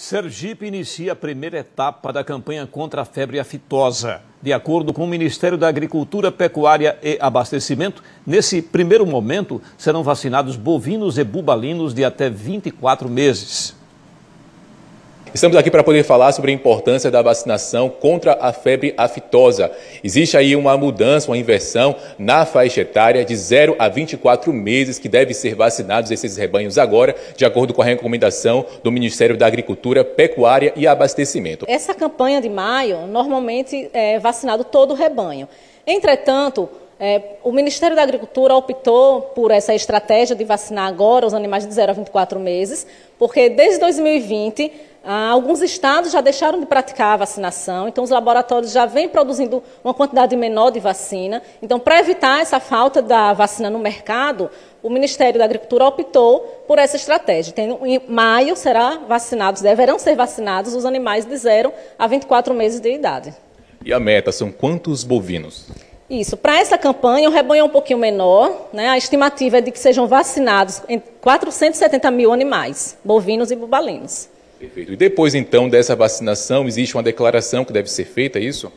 Sergipe inicia a primeira etapa da campanha contra a febre aftosa. De acordo com o Ministério da Agricultura, Pecuária e Abastecimento, nesse primeiro momento serão vacinados bovinos e bubalinos de até 24 meses. Estamos aqui para poder falar sobre a importância da vacinação contra a febre aftosa. Existe aí uma mudança, uma inversão na faixa etária de 0 a 24 meses que deve ser vacinados esses rebanhos agora, de acordo com a recomendação do Ministério da Agricultura, Pecuária e Abastecimento. Essa campanha de maio, normalmente é vacinado todo o rebanho. Entretanto, é, o Ministério da Agricultura optou por essa estratégia de vacinar agora os animais de 0 a 24 meses, porque desde 2020 ah, alguns estados já deixaram de praticar a vacinação, então os laboratórios já vêm produzindo uma quantidade menor de vacina. Então, para evitar essa falta da vacina no mercado, o Ministério da Agricultura optou por essa estratégia. Então, em maio será vacinados, deverão ser vacinados os animais de 0 a 24 meses de idade. E a meta são quantos bovinos? Isso. Para essa campanha, o rebanho é um pouquinho menor. Né? A estimativa é de que sejam vacinados 470 mil animais, bovinos e bubalinos. Perfeito. E depois, então, dessa vacinação, existe uma declaração que deve ser feita, é isso?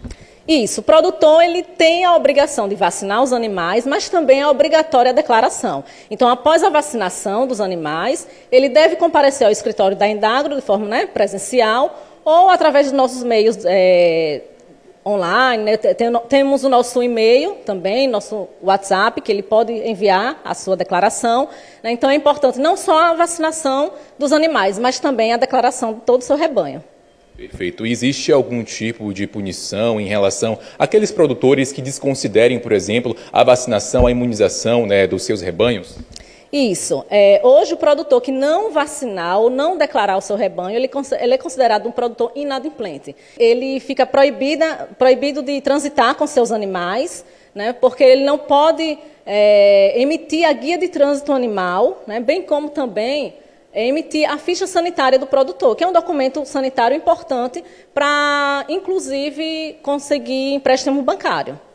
Isso, o produtor ele tem a obrigação de vacinar os animais, mas também é obrigatória a declaração. Então, após a vacinação dos animais, ele deve comparecer ao escritório da Indagro de forma né, presencial ou através dos nossos meios é, online, né? temos o nosso e-mail também, nosso WhatsApp, que ele pode enviar a sua declaração. Né? Então é importante não só a vacinação dos animais, mas também a declaração de todo o seu rebanho. Perfeito. Existe algum tipo de punição em relação àqueles produtores que desconsiderem, por exemplo, a vacinação, a imunização né, dos seus rebanhos? Isso. É, hoje, o produtor que não vacinar ou não declarar o seu rebanho, ele, ele é considerado um produtor inadimplente. Ele fica proibida, proibido de transitar com seus animais, né, porque ele não pode é, emitir a guia de trânsito animal, né, bem como também é, emitir a ficha sanitária do produtor, que é um documento sanitário importante para, inclusive, conseguir empréstimo bancário.